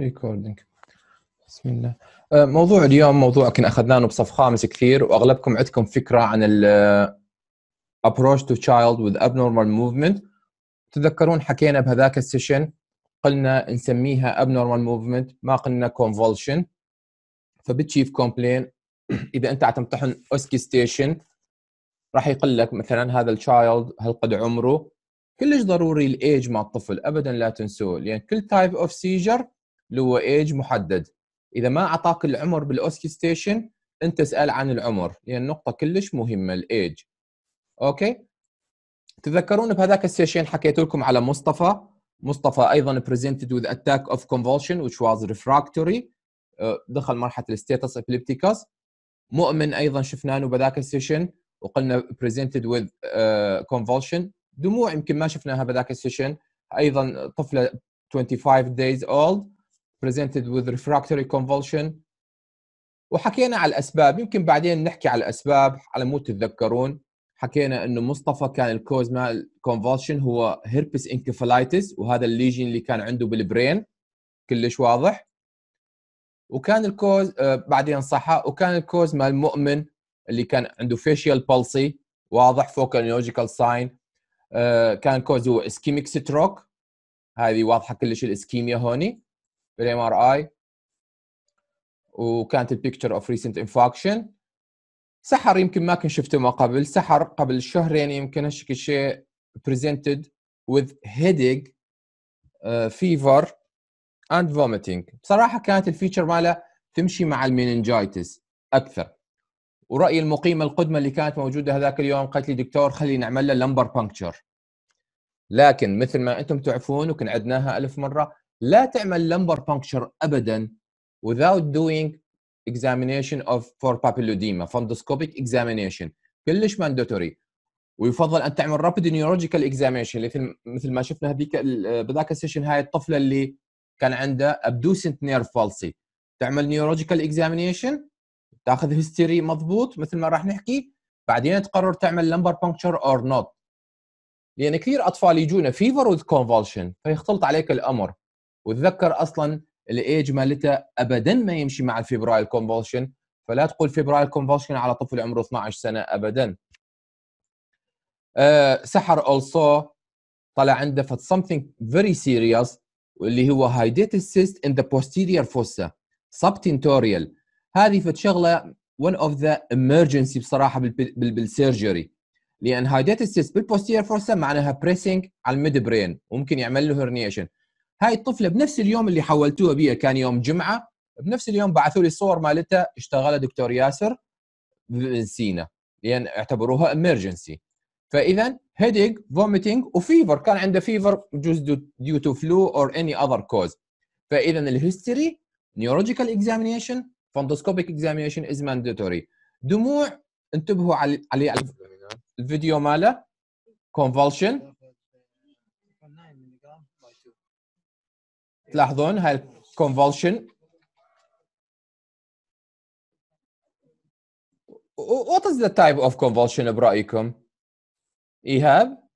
ريكوردينج بسم الله آه، موضوع اليوم موضوع كنا اخذناه بصف خامس كثير واغلبكم عندكم فكره عن ال آه، approach to child with abnormal movement تتذكرون حكينا بهذاك السيشن قلنا نسميها abnormal movement ما قلنا convulsion فبتشيف كومبلين اذا انت عم تمتحن اوسكي ستيشن راح يقول لك مثلا هذا الشايلد هل قد عمره كلش ضروري الايج مع الطفل ابدا لا تنسوه لان يعني كل تايب اوف سيجر اللي هو ايج محدد اذا ما اعطاك العمر بالاوسكي ستيشن انت اسال عن العمر لان النقطه كلش مهمه الايج اوكي تذكرون بهذاك السيشن حكيت لكم على مصطفى مصطفى ايضا برزنتد with attack of convulsion which was refractory آه، دخل مرحله الستيتس ابليبتيكاس مؤمن ايضا شفناه بذاك السيشن وقلنا برزنتد with آه، convulsion دموع يمكن ما شفناها بذاك السيشن ايضا طفله 25 days old presented with refractory convulsion وحكينا على الاسباب يمكن بعدين نحكي على الاسباب على مود تتذكرون حكينا انه مصطفى كان الكوز مال convulsion هو هيربس انكفلايتس وهذا الليجن اللي كان عنده بالبرين كلش واضح وكان الكوز آه، بعدين صحى وكان الكوز مال مؤمن اللي كان عنده فيشيال بالسي واضح فوكال نيولوجيكال ساين كان كوز هو اسكيميك ستروك هذه واضحه كلش الاسكيميا هوني بالام ار اي وكانت البيكتشر اوف ريسنت انفاكشن سحر يمكن ما كنت شفته ما قبل سحر قبل شهرين يمكن هالشكل شيء presented with headache فيفر آه، fever and vomiting بصراحة كانت الفيتشر ماله تمشي مع المينينجايتس أكثر ورأي المقيمة القدمة اللي كانت موجودة هذاك اليوم قالت لي دكتور خلي نعمل له لمبر بانكتشر لكن مثل ما انتم تعرفون وكن عدناها ألف مرة لا تعمل لمبر بانكشر ابدا without doing examination of for papilledema fundoscopic examination كلش mandatory ويفضل ان تعمل رابيد neurological examination مثل مثل ما شفنا هذيك بذاك السيشن هاي الطفله اللي كان عندها ابدوسنت نيرف فالسي تعمل neurological examination تاخذ هيستيري مضبوط مثل ما راح نحكي بعدين تقرر تعمل لمبر بانكتشر اور نوت لان كثير اطفال يجونا فيفر وذ كونفولشن فيختلط عليك الامر وتذكر اصلا الايج مالتها ابدا ما يمشي مع الفيبرايل كونفولشن فلا تقول فيبرايل كونفولشن على طفل عمره 12 سنه ابدا أه سحر also طلع عنده فت something very serious واللي هو hiatus cyst in the posterior fossa subtentorial هذه فت شغله one of the emergency بصراحه بالسيرجري لان hiatus cyst بالبوستير فوسا معناها بريسنج على الميد برين وممكن يعمل له هرنيشن هاي الطفله بنفس اليوم اللي حولتوها بيها كان يوم جمعه بنفس اليوم بعثوا لي صور مالتها اشتغلها دكتور ياسر سينا لان اعتبروها امرجنسي فاذا هيديك فوميتنج وفيفر كان عنده فيفر جوز ديو تو فلو اور اني اذر كوز فاذا الهيستوري نيورولوجيكال اكزامينيشن فندوسكوبيك اكزامينيشن از مانداتوري دموع انتبهوا علي على الفيديو ماله كونفولشن تلاحظون هالكونفولشن What is the type of convulsion برأيكم؟ إيهاب؟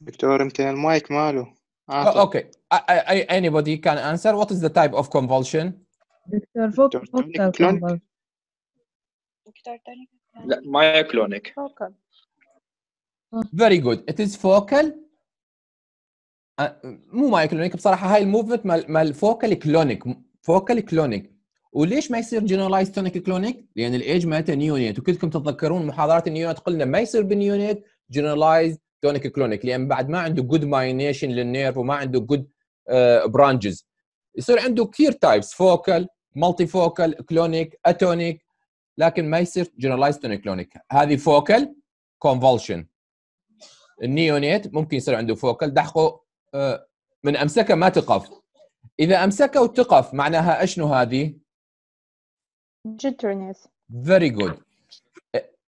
دكتور يمكن المايك ماله عاطل. اوكي oh, anybody can answer what is the type of convulsion دكتور فوق دكتور تونيك لا مايكلونيك فوكال فيري جود ات از فوكال مو مايكلونيك بصراحه هاي الموفمنت مال فوكال كلونيك فوكال كلونيك وليش ما يصير جنرالايز تونيك كلونيك؟ لان الايج مالته نيونيت وكلكم تتذكرون محاضرات النيونيت قلنا ما يصير بالنيونيت جنرالايز تونيك كلونيك لان بعد ما عنده جود ماينيشن للنيرف وما عنده جود برانجز uh, يصير عنده كثير تايبس فوكال مالتي فوكال كلونيك اتونيك لكن ما يصير جنرالايز تونيك كلونيك هذه فوكال كونفولشن النيونيت ممكن يصير عنده فوكل دحقه آه، من امسكه ما تقف اذا امسكه وتقف معناها اشنو هذه؟ جترنس فيري جود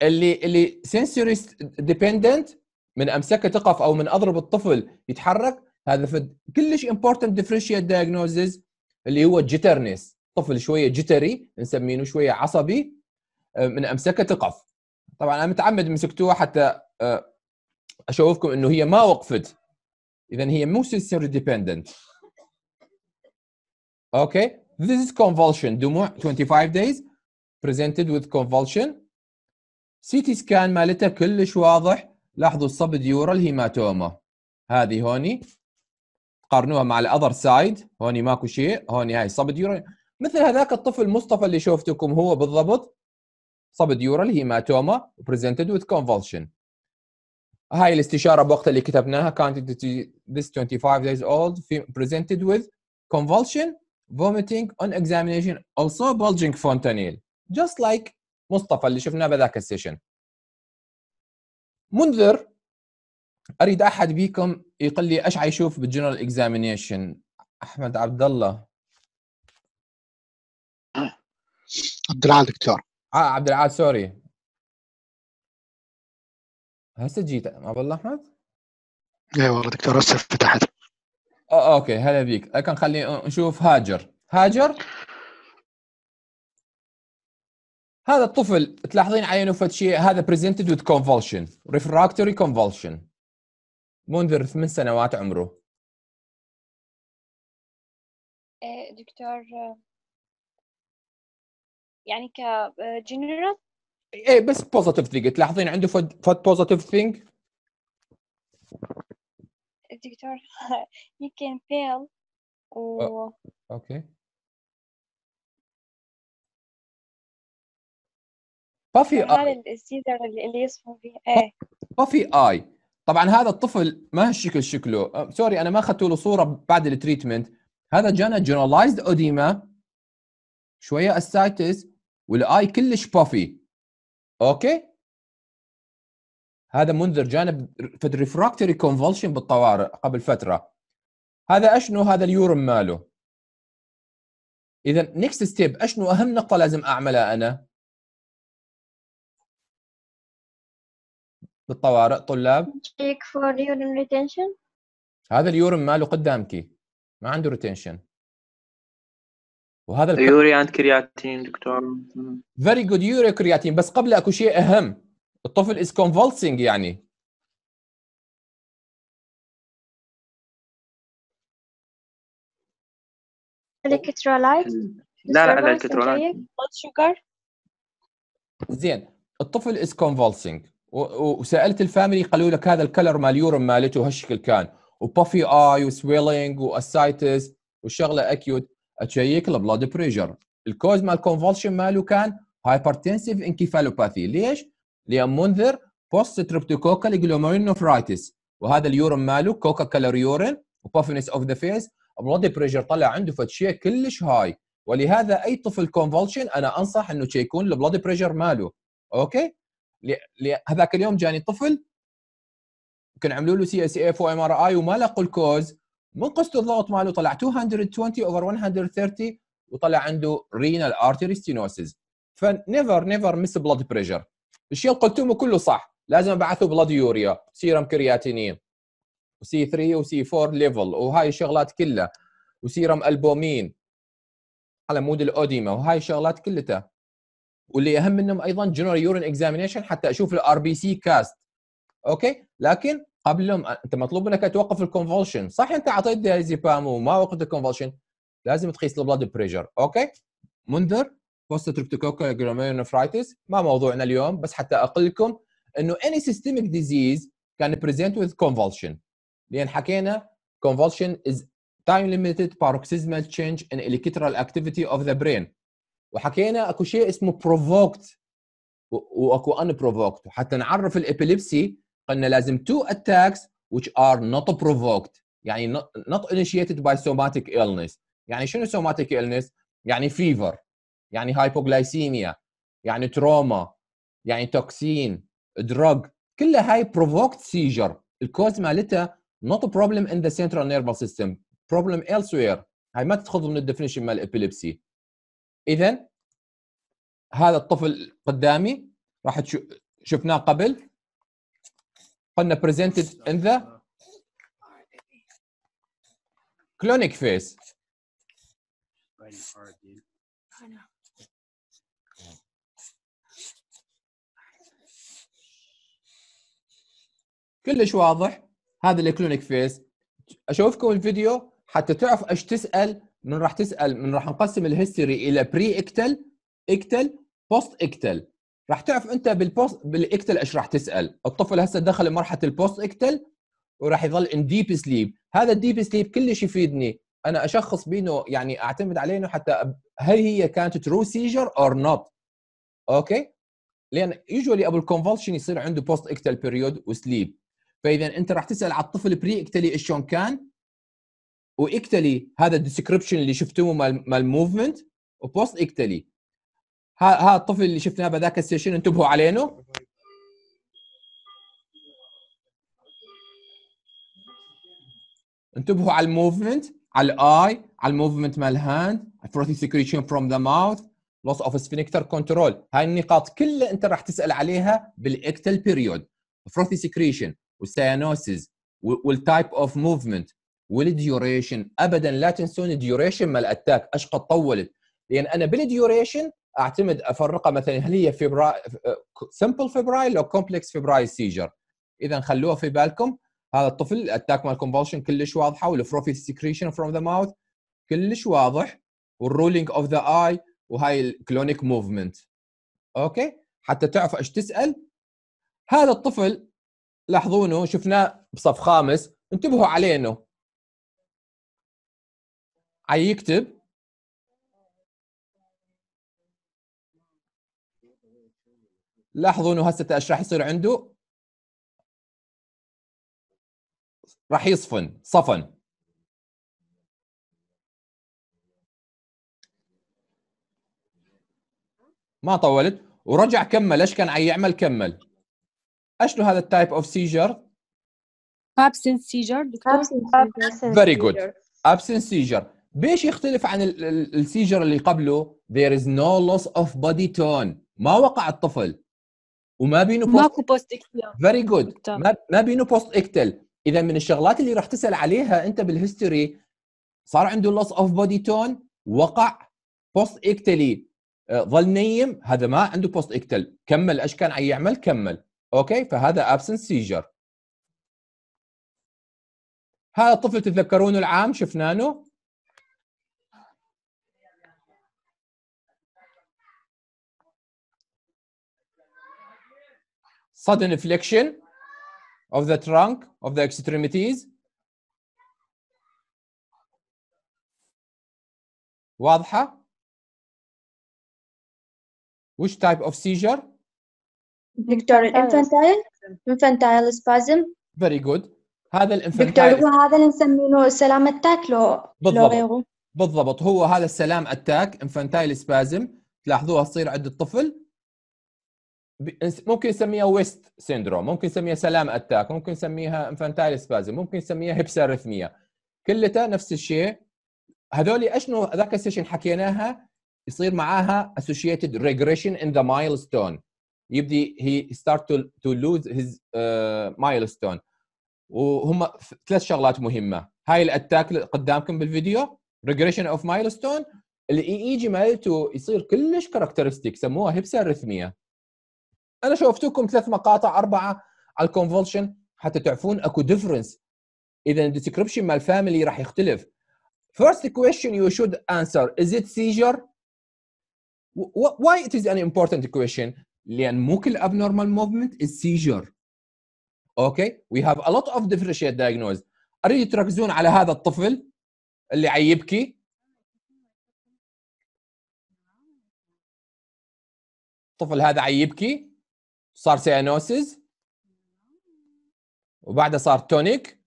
اللي اللي سنسوري ديبندنت من امسكه تقف او من اضرب الطفل يتحرك هذا فد كلش امبورتنت ديفرنشيال دايجنوزز اللي هو جترنس طفل شويه جتري نسميه شويه عصبي آه، من امسكه تقف طبعا انا متعمد مسكتوه حتى آه، اشوفكم انه هي ما وقفت اذا هي مو سنسوري ديبندنت اوكي this is convulsion دموع 25 days presented with convulsion سيتي سكان مالتها كلش واضح لاحظوا الصب ديور الهيماتوما هذه هوني قارنوها مع الاذر سايد هوني ماكو شيء هوني هاي صب ديور مثل هذاك الطفل مصطفى اللي شوفتكم هو بالضبط صب ديور الهيماتوما presented with convulsion هاي الاستشاره بوقت اللي كتبناها كانت this 25 days old presented with convulsion vomiting on examination also bulging fontanil just like مصطفى اللي شفناه بذاك السيشن منذر اريد احد بيكم يقول لي ايش حيشوف بالجنرال اكزامينيشن احمد عبد الله عبد العال دكتور اه عبد العال سوري هسه جيت ما الله احمد اي والله دكتور هسه فتحت آه، آه، اوكي هلا بيك لكن خلي نشوف هاجر هاجر هذا الطفل تلاحظين عينه فد شيء هذا بريزنتد وذ كونفولشن ريفراكتوري كونفولشن منذ ثمان سنوات عمره إيه، دكتور آه، يعني كجنرال ايه بس بوزيتيف ثينك تلاحظين عنده فد بوزيتيف ثينك دكتور يو كان فيل اوكي بافي اي السيزر اللي يصفوا فيه ايه بافي اي طبعا هذا الطفل ما هالشكل شكله سوري انا ما اخذت له صوره بعد التريتمنت هذا جانا جنرالايزد اوديما شويه اسايتس والاي كلش بافي اوكي هذا منذر جانب في الريفراكتوري كونفولشن بالطوارئ قبل فتره هذا اشنو هذا اليورم ماله اذا نيكست ستيب اشنو اهم نقطه لازم اعملها انا بالطوارئ طلاب تشيك فور يورم ريتنشن هذا اليورم ماله قدامك ما عنده ريتنشن وهذا الكلام. يوريا اند كرياتين دكتور فيري جود يوريا كرياتين بس قبل اكو شيء اهم الطفل از كونفولسينج يعني الكترولايت لا لا لا زين الطفل از كونفولسينج وسالت الفاميلي قالوا لك هذا الكلر مال اليورم مالته هالشكل كان وبافي اي وسويلينج واسايتس وشغله اكيوت اتشيك البلاد بريشر الكوز مال الكونفولشن ماله كان هايبرتنسيف انكفالوباثي ليش؟ لان منذر بوست تريبتوكوكال جلومرينوفرايتس وهذا اليورين ماله كوكا كالر يورين وبافنس اوف ذا فيس بلاد بريشر طلع عنده فتشيه كلش هاي ولهذا اي طفل كونفولشن انا انصح انه تشيكون البلاد بريشر ماله اوكي هذاك اليوم جاني طفل كان عملوا له سي اس اف وام ار اي وما لقوا الكوز من قصة الضغط ماله طلع 220 over 130 وطلع عنده renal artery stenosis فنيفر نيفر مس بلاد بريشر الشيء اللي قلتوه كله صح لازم ابعثه بلاد يوريا سيرم كرياتينين وسي 3 وسي 4 ليفل وهاي الشغلات كلها وسيرم البومين على مود الاوديما وهاي الشغلات كلها واللي اهم منهم ايضا جنرال يورين اكزامينيشن حتى اشوف الار بي سي كاست اوكي لكن قبل لهم انت مطلوب منك توقف الكونفولشن صح انت اعطيت ديازيبام وما وقفت الكونفولشن لازم تقيس البلاد بريشر اوكي منذر بوست تريبتوكوكا جراميونفرايتس ما موضوعنا اليوم بس حتى اقلكم انه اني سيستميك ديزيز كان بريزنت وذ كونفولشن لان حكينا كونفولشن از تايم ليميتد باروكسيزمال تشينج ان الكترال اكتيفيتي اوف ذا برين وحكينا اكو شيء اسمه بروفوكت واكو ان بروفوكت حتى نعرف الابيليبسي قلنا لازم two attacks which are not provoked يعني not initiated by somatic illness يعني شنو somatic illness يعني fever يعني hypoglycemia يعني trauma يعني toxin drug كلها هاي provoked seizure الكوز مالتها not a problem in the central nervous system problem elsewhere هاي ما تدخل ضمن الديفينيشن مال الابيليبسي اذا هذا الطفل قدامي راح شفناه قبل قلنا presented in the clonic phase كلش واضح هذا الكلونيك فيس اشوفكم الفيديو حتى تعرف ايش تسال من راح تسال من راح نقسم الهيستوري الى بري اكتل اكتل بوست اكتل راح تعرف انت بالبوست بالاكتل ايش راح تسال الطفل هسه دخل مرحله البوست اكتل وراح يظل ان ديب سليب هذا الديب سليب كلش يفيدني انا اشخص بينه يعني اعتمد عليه حتى هل هي كانت ترو سيجر اور نوت اوكي لان يوجوالي ابو الكونفولشن يصير عنده بوست اكتل بيريود وسليب فاذا انت راح تسال على الطفل بري اكتلي ايش كان واكتلي هذا الديسكربشن اللي شفتوه مال مال موفمنت وبوست اكتلي ها الطفل اللي شفناه بذاك السيشن انتبهوا علينا انتبهوا على الموفمنت على الاي على الموفمنت مال الهاند فروثي سكريشن فروم ذا ماوث لوس اوف سفينكتر كنترول هاي النقاط كلها انت راح تسال عليها بالاكتل بيريود فروثي سكريشن والسيانوسيس والتايب اوف موفمنت والديوريشن ابدا لا تنسون الديوريشن مال اتاك اشقد طولت لان انا بالديوريشن اعتمد افرقها مثلا هل هي فيبرا سمبل فيبرايل او كومبلكس فيبرايل سيجر اذا خلوها في بالكم هذا الطفل اتاك مال كونفولشن كلش واضحه والفروفي سكريشن فروم ذا ماوث كلش واضح والرولينج اوف ذا اي وهاي الكلونيك موفمنت اوكي حتى تعرف ايش تسال هذا الطفل لاحظونه شفناه بصف خامس انتبهوا عليه انه عيكتب لاحظوا انه هسه ايش راح يصير عنده؟ راح يصفن صفن ما طولت ورجع كمل ايش كان عم يعمل كمل اشنو هذا التايب اوف سيجر ابسنس سيجر دكتور فيري جود ابسنس سيجر بيش يختلف عن السيجر اللي قبله there is no loss of body tone ما وقع الطفل وما بينه بوست ماكو بوست اكتل فيري جود ما بينه بوست اكتل اذا من الشغلات اللي راح تسال عليها انت بالهيستوري صار عنده لوس اوف بودي تون وقع بوست اكتلي آه، ظل نيم هذا ما عنده بوست اكتل كمل ايش كان عم يعمل كمل اوكي فهذا ابسنس سيجر هذا الطفل تتذكرونه العام شفنانه sudden flexion of the trunk of the extremities واضحة which type of seizure دكتور infantile infantile spasm very good هذا الانفنتايل دكتور هو هذا اللي نسميه سلام اتاك لو بالضبط لو بالضبط هو هذا السلام اتاك انفنتايل سبازم تلاحظوها تصير عند الطفل ممكن نسميها ويست سيندروم ممكن نسميها سلام اتاك ممكن نسميها انفانتايل سبازم ممكن نسميها هبسه كلتها نفس الشيء هذول اشنو ذاك السيشن حكيناها يصير معاها اسوشيتد ريجريشن ان ذا مايلستون يبدي هي ستارت تو لوز هيز مايلستون وهم ثلاث شغلات مهمه هاي الاتاك قدامكم بالفيديو ريجريشن اوف مايلستون الاي اي جي مالته يصير كلش كاركترستيك سموها هبسه انا شوفتوكم ثلاث مقاطع اربعه على الكونفولشن حتى تعرفون اكو ديفرنس اذا الديسكربشن مال فاميلي راح يختلف First question you should answer is it seizure why it is an important question لان مو كل abnormal movement is seizure okay we have a lot of differentiate diagnosis اريد تركزون على هذا الطفل اللي عيبكي الطفل هذا عيبكي صار سيانوسيس وبعدها صار تونيك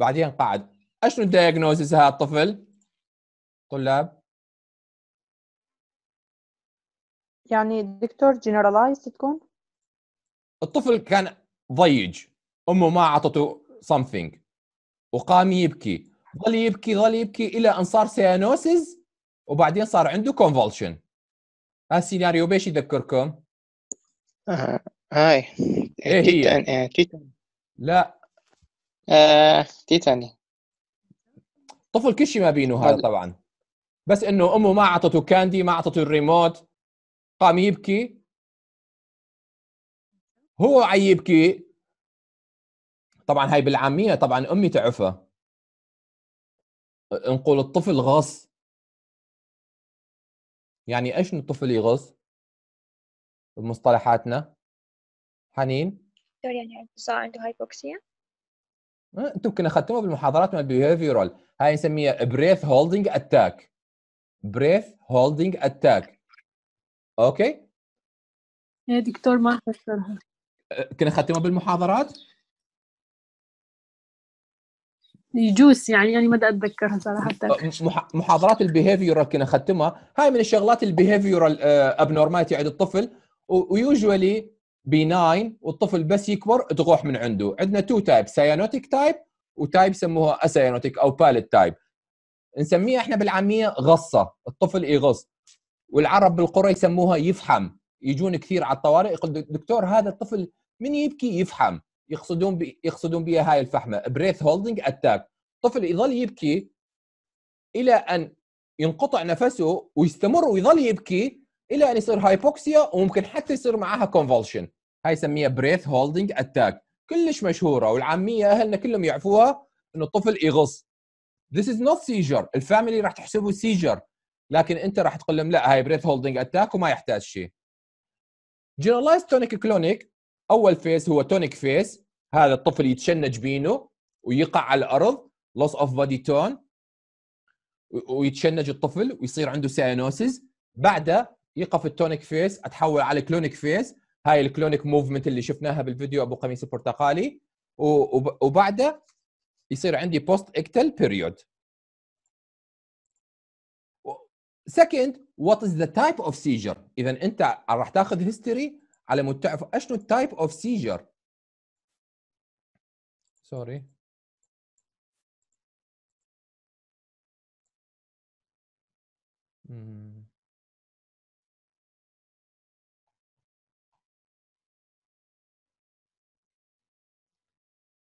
بعدين قعد اشنو الدايجنوزيس هذا الطفل طلاب يعني دكتور جنرالايز تكون الطفل كان ضيج امه ما اعطته something وقام يبكي ظل يبكي ظل يبكي الى ان صار سيانوسز وبعدين صار عنده كونفولشن هالسيناريو باش يذكركم؟ آه. هاي ايه هي؟ تيتان آه، لا آه. تيتاني طفل كل شيء ما بينه هذا طبعا بس انه امه ما اعطته كاندي ما اعطته الريموت قام يبكي هو عيبكي طبعا هاي بالعاميه طبعا امي تعرفها نقول الطفل غاص يعني ايش الطفل يغص بمصطلحاتنا حنين يعني صار عنده هايبوكسيا أه، انتم كنا اخذتوها بالمحاضرات مال البيهيفيرال هاي نسميها بريث هولدنج اتاك بريث هولدنج اتاك اوكي يا إيه، دكتور ما فسرها أه، كنا اخذتوها بالمحاضرات يجوز يعني يعني ما اتذكرها صراحه آه، محاضرات البيهيفيورال كنا اخذتها هاي من الشغلات البيهيفيورال ابنورماليتي آه، عند الطفل ويوجوالي بيناين والطفل بس يكبر تروح من عنده عندنا تو تايب سيانوتيك تايب وتايب يسموها اسيانوتيك او باليت تايب نسميها احنا بالعاميه غصه الطفل يغص والعرب بالقرى يسموها يفحم يجون كثير على الطوارئ يقول دكتور هذا الطفل من يبكي يفحم يقصدون بي يقصدون بها هاي الفحمه بريث هولدنج اتاك طفل يظل يبكي الى ان ينقطع نفسه ويستمر ويظل يبكي الى ان يصير هايبوكسيا وممكن حتى يصير معاها كونفولشن هاي يسميها بريث هولدنج اتاك كلش مشهوره والعاميه اهلنا كلهم يعرفوها انه الطفل يغص This is not seizure الفاميلي راح تحسبه سيجر لكن انت راح تقول لهم لا هاي بريث هولدنج اتاك وما يحتاج شيء جنرالايز تونيك كلونيك اول فيس هو تونيك فيس هذا الطفل يتشنج بينه ويقع على الارض لوس اوف بادي تون ويتشنج الطفل ويصير عنده سيانوسيس بعدها يقف التونيك فيس اتحول على كلونيك فيس هاي الكلونيك موفمنت اللي شفناها بالفيديو ابو قميص البرتقالي وبعدها يصير عندي بوست اكتل بيريود Second, what is the type of seizure؟ إذا أنت راح تاخذ هيستوري على مود تعرفوا اشنو التايب اوف سيجر سوري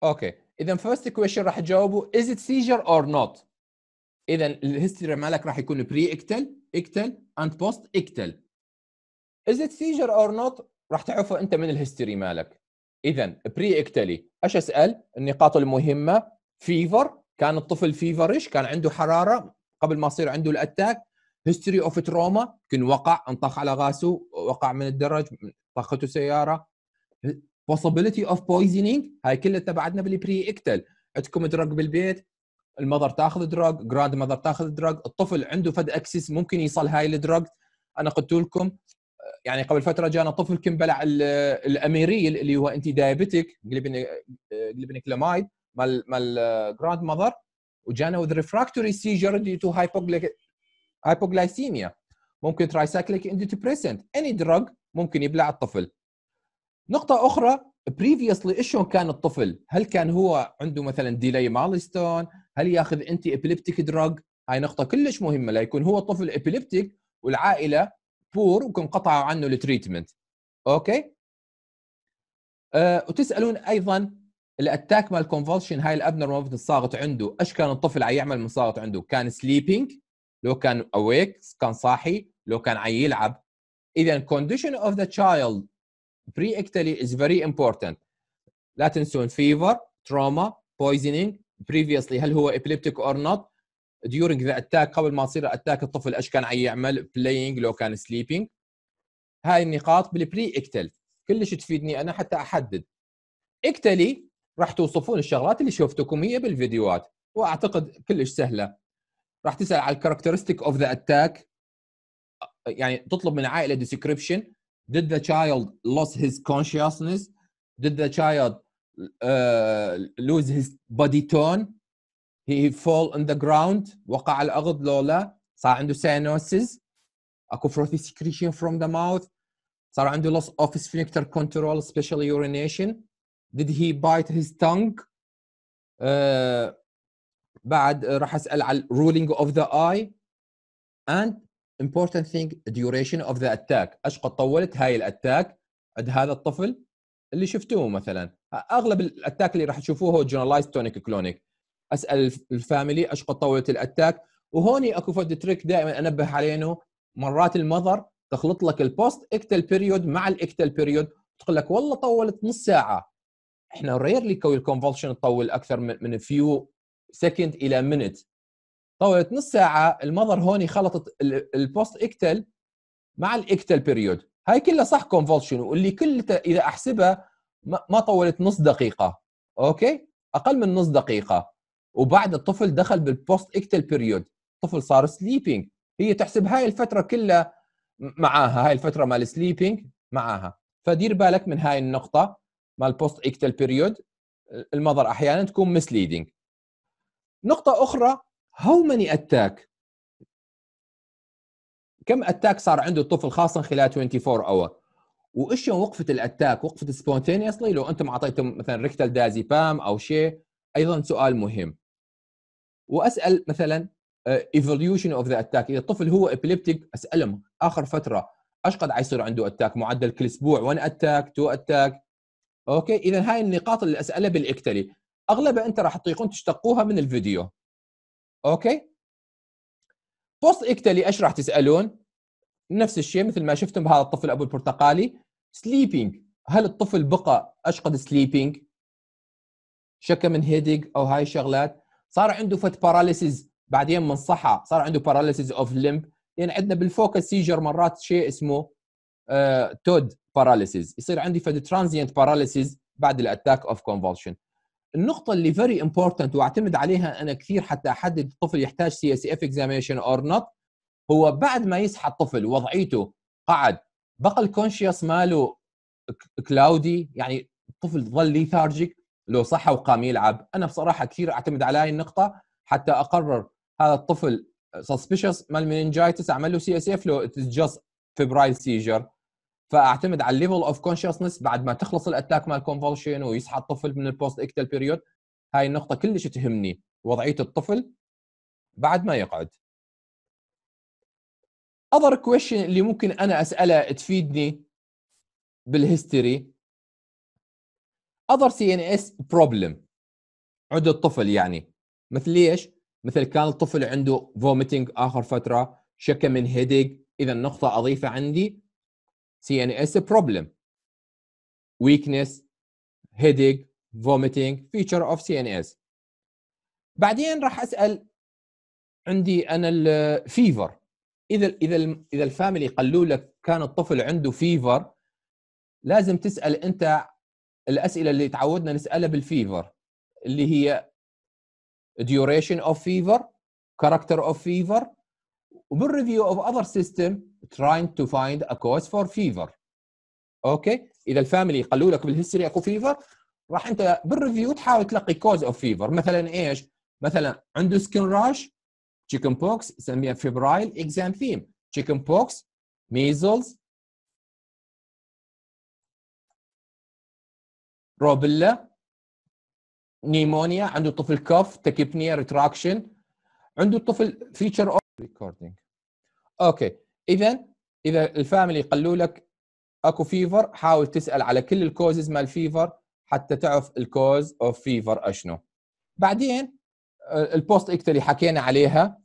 اوكي اذا فيرست كويشن راح تجاوبه از ات سيجر اور نوت اذا الهيستوري مالك راح يكون بري اكتل اكتل اند بوست اكتل از ات سيجر اور نوت راح تعرفه انت من الهيستوري مالك اذا بري اكتلي ايش اسال النقاط المهمه فيفر كان الطفل فيفرش كان عنده حراره قبل ما يصير عنده الاتاك هيستوري اوف تروما كان وقع انطخ على غاسه وقع من الدرج طخته سياره possibility of poisoning هاي كلها تبعتنا بالبري اكتل عندكم دراج بالبيت المذر تاخذ دراج جراند مذر تاخذ دراج الطفل عنده فد اكسس ممكن يصل هاي الدراج انا قلت لكم يعني قبل فتره جانا طفل كان بلع الاميريل اللي هو انتي دايابيتيك جليبنكلامايد مال مال جراند آه، ماذر وجانا وذ ريفراكتوري سيجر دي تو هايبوغلايسيميا ممكن ترايسايكليك انتي ديبريسنت اني دراج ممكن يبلع الطفل نقطه اخرى بريفيسلي ايش كان الطفل؟ هل كان هو عنده مثلا ديلي مالستون؟ هل ياخذ انتي ابيليبتيك دراج؟ هاي نقطه كلش مهمه لا يكون هو طفل ابيليبتيك والعائله بور وكم قطعوا عنه التريتمنت اوكي أه وتسالون ايضا الاتاك مال كونفولشن هاي موفت الصاغط عنده ايش كان الطفل عم يعمل من صاغط عنده كان سليبينج لو كان اويك كان صاحي لو كان عم يلعب اذا كونديشن اوف ذا تشايلد بري اكتلي از فيري امبورتنت لا تنسون فيفر تروما بويزنينج بريفيسلي هل هو epileptic اور نوت ديورنج ذا اتاك قبل ما تصير اتاك الطفل ايش كان يعمل بلاينج لو كان سليبينج هاي النقاط بالبري اكتل كلش تفيدني انا حتى احدد اكتلي راح توصفون الشغلات اللي شفتكم هي بالفيديوهات واعتقد كلش سهله راح تسال على الكاركترستيك اوف ذا اتاك يعني تطلب من العائله ديسكريبشن did the child lose his consciousness did the child uh, lose his body tone he fall on the ground وقع على الارض لولا صار عنده cyanosis اكو frothy secretion from the mouth صار عنده loss of sphincter control especially urination did he bite his tongue uh, بعد راح اسال على ruling of the eye and important thing duration of the attack ايش قد طولت هاي الاتاك عند هذا الطفل اللي شفتوه مثلا اغلب الاتاك اللي راح تشوفوه هو generalized tonic clonic اسال الفاميلي اشقط طاوله الاتاك وهوني اكو فد تريك دائما انبه علينه مرات المظر تخلط لك البوست اكتل بيريود مع الاكتل بيريود تقول لك والله طولت نص ساعه احنا ريرلي كوي الكونفولشن تطول اكثر من من فيو سكند الى منت طولت نص ساعه المظر هوني خلطت البوست اكتل مع الاكتل بيريود هاي كلها صح كونفولشن واللي كل اذا احسبها ما طولت نص دقيقه اوكي اقل من نص دقيقه وبعد الطفل دخل بالبوست اكتل بيريود الطفل صار سليبينج هي تحسب هاي الفتره كلها معاها هاي الفتره مال سليبينج معاها فدير بالك من هاي النقطه مال بوست اكتل بيريود المظر احيانا تكون مسليدنج نقطه اخرى هاو ماني اتاك كم اتاك صار عنده الطفل خاصه خلال 24 اور وايش وقفه الاتاك وقفه سبونتينيسلي لو انتم اعطيتم مثلا ريكتال دازي بام او شيء ايضا سؤال مهم واسال مثلا ايفوليوشن اوف ذا اتاك اذا الطفل هو ابيليبتيك اسالهم اخر فتره ايش قد حيصير عنده اتاك معدل كل اسبوع 1 اتاك 2 اتاك اوكي اذا هاي النقاط اللي اسالها بالاكتلي اغلبها انت راح تطيقون تشتقوها من الفيديو اوكي بوست اكتلي ايش راح تسالون نفس الشيء مثل ما شفتم بهذا الطفل ابو البرتقالي سليبينج هل الطفل بقى اشقد سليبينج شكا من هيديك او هاي الشغلات صار عنده فت باراليسيز بعدين من صحى صار عنده باراليسيز اوف ليمب لان يعني عندنا بالفوكس سيجر مرات شيء اسمه تود تود باراليسيز يصير عندي فد ترانزيانت باراليسيز بعد الاتاك اوف كونفولشن النقطة اللي فيري امبورتنت واعتمد عليها انا كثير حتى احدد الطفل يحتاج سي اس اف اكزاميشن اور نوت هو بعد ما يصحى الطفل وضعيته قعد بقى الكونشيوس ماله كلاودي يعني الطفل ظل ليثارجيك لو صحى وقام يلعب انا بصراحه كثير اعتمد على هاي النقطه حتى اقرر هذا الطفل سسبيشس مال مننجايتس اعمل له سي اس اف لو اتس جاست فيبرايل سيجر فاعتمد على الليفل اوف كونشسنس بعد ما تخلص الاتاك مال كونفولشن ويصحى الطفل من البوست اكتل بيريود هاي النقطه كلش تهمني وضعيه الطفل بعد ما يقعد اذر كويشن اللي ممكن انا اساله تفيدني بالهيستوري اذر سي ان اس بروبلم عند الطفل يعني مثل ليش؟ مثل كان الطفل عنده فوميتنج اخر فتره شكا من هيديك اذا نقطه اضيفه عندي سي ان اس بروبلم ويكنس هيديك فوميتنج فيتشر اوف سي ان اس بعدين راح اسال عندي انا الفيفر اذا اذا اذا الفاميلي قالوا لك كان الطفل عنده فيفر لازم تسال انت الاسئله اللي تعودنا نسالها بالفيفر اللي هي duration of fever character of fever وبالريفيو of other system trying to find a cause for fever اوكي اذا الفاميلي قالوا لك بالهيستوري اكو فيفر راح انت بالريفيو تحاول تلقي كوز اوف فيفر مثلا ايش مثلا عنده سكن راش chicken pox نسميها فيبرايل exam chicken pox measles روبيلا نيمونيا عنده طفل كف تكيبنيا ريتراكشن عنده طفل فيتشر اوف ريكوردينج اوكي اذا اذا الفاميلي قالوا لك اكو فيفر حاول تسال على كل الكوزز مال فيفر حتى تعرف الكوز اوف فيفر اشنو بعدين آه، البوست اكت اللي حكينا عليها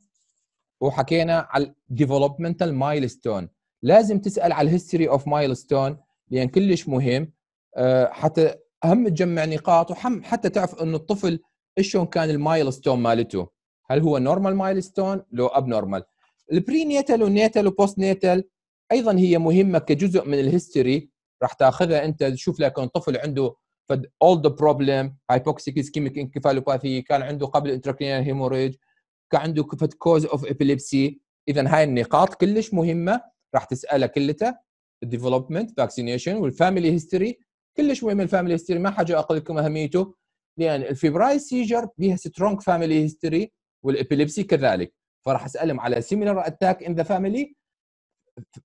وحكينا على الديفلوبمنتال مايلستون لازم تسال على الهيستوري اوف مايلستون لان كلش مهم آه، حتى اهم تجمع نقاط وحم حتى تعرف انه الطفل شلون كان المايلستون مالته هل هو نورمال مايلستون لو اب نورمال البري نيتال والنيتال وبوست نيتال ايضا هي مهمه كجزء من الهيستوري راح تاخذها انت تشوف لك ان طفل عنده فد اولد بروبلم هايبوكسيك اسكيميك انكفالوباثي كان عنده قبل انتراكرينال هيموريج كان عنده فد كوز اوف ابيليبسي اذا هاي النقاط كلش مهمه راح تسالها كلتها الديفلوبمنت فاكسينيشن والفاميلي هيستوري كلش مهم الفاميلي هيستوري ما حاجه اقول لكم اهميته لان الفيبرايل سيجر بيها سترونج فاميلي هيستوري والابيليبسي كذلك فراح اسالهم على سيميلر اتاك ان ذا فاميلي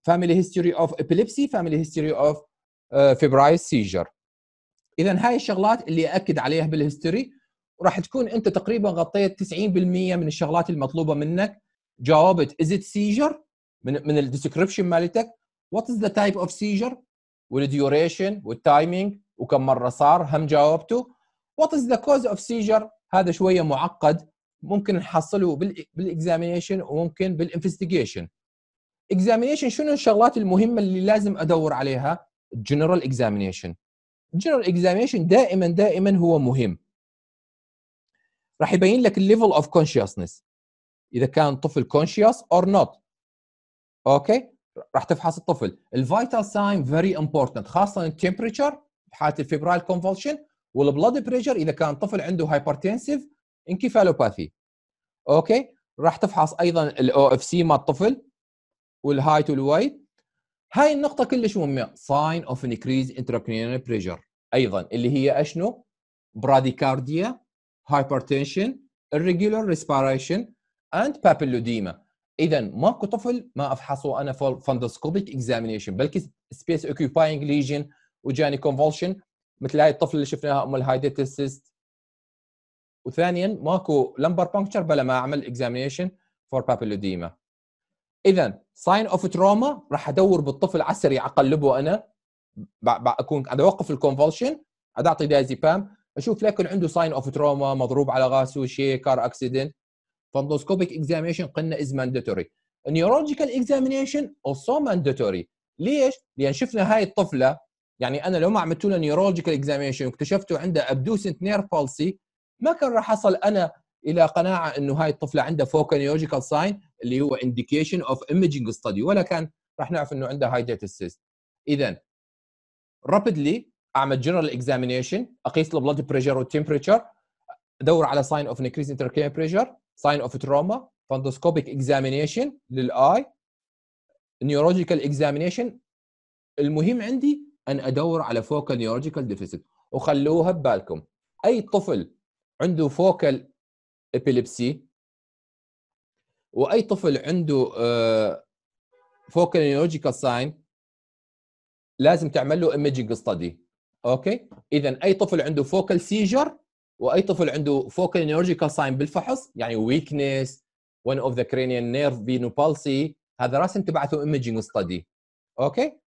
فاميلي هيستوري اوف ابيليبسي فاميلي هيستوري اوف فيبرايل سيجر اذا هاي الشغلات اللي اكد عليها بالهيستوري وراح تكون انت تقريبا غطيت 90% من الشغلات المطلوبه منك جاوبت از ات سيجر من من الديسكربشن مالتك وات از ذا تايب اوف سيجر والديوريشن والتايمينج وكم مره صار هم جاوبته وات از ذا كوز اوف سيجر هذا شويه معقد ممكن نحصله بالاكزامينيشن وممكن بالانفستيجيشن اكزامينيشن شنو الشغلات المهمه اللي لازم ادور عليها الجنرال اكزامينيشن الجنرال اكزامينيشن دائما دائما هو مهم راح يبين لك الليفل اوف كونشسنس اذا كان طفل كونشيوس اور نوت اوكي راح تفحص الطفل الفيتال ساين فيري امبورتنت خاصه التمبريتشر بحاله الفيبرال كونفولشن والبلد بريشر اذا كان طفل عنده هايبرتنسيف انكفالوباثي اوكي راح تفحص ايضا الاو اف سي مال الطفل والهايت والويت هاي النقطه كلش مهمه ساين اوف انكريز انتراكرينال بريشر ايضا اللي هي اشنو براديكارديا هايبرتنشن الريجولر ريسبيريشن اند papillodema اذا ماكو طفل ما افحصه انا فندوسكوبيك اكزامينيشن بلكي سبيس اوكيباينج ليجن وجاني كونفولشن مثل هاي الطفل اللي شفناها ام الهايديتسيست وثانيا ماكو لمبر بانكتشر بلا ما اعمل اكزامينيشن فور بابيلوديما اذا ساين اوف تروما راح ادور بالطفل على السريع اقلبه انا اكون قاعد اوقف الكونفولشن اعطي دايزي بام اشوف لكن عنده ساين اوف تروما مضروب على راسه شيكر اكسيدنت فاندوسكوبيك اكزامينشن قلنا از مانداتوري نيورولوجيكال اكزامينشن also مانداتوري ليش؟ لان شفنا هاي الطفله يعني انا لو ما عملت لها نيورولوجيكال اكزامينشن واكتشفتوا عنده ابدوسنت نير بالسي ما كان راح اصل انا الى قناعه انه هاي الطفله عندها فوكال نيورولوجيكال ساين اللي هو انديكيشن اوف ايمجنج ستدي ولا كان راح نعرف انه عندها هاي داتا سيست اذا رابيدلي اعمل جنرال اكزامينشن اقيس البلد بريشر والتمبريتشر ادور على ساين اوف انكريز انتركير بريشر sign of trauma fundoscopic examination للاي neurological examination المهم عندي ان ادور على focal neurological deficit وخلوها ببالكم اي طفل عنده focal epilepsy واي طفل عنده focal neurological sign لازم تعمل له imaging study اوكي اذا اي طفل عنده focal seizure واي طفل عنده فوكال نيورجيكال ساين بالفحص يعني ويكنس ون اوف ذا كرينيان نيرف بينو بالسي هذا راس تبعثوا ايمجينج ستدي اوكي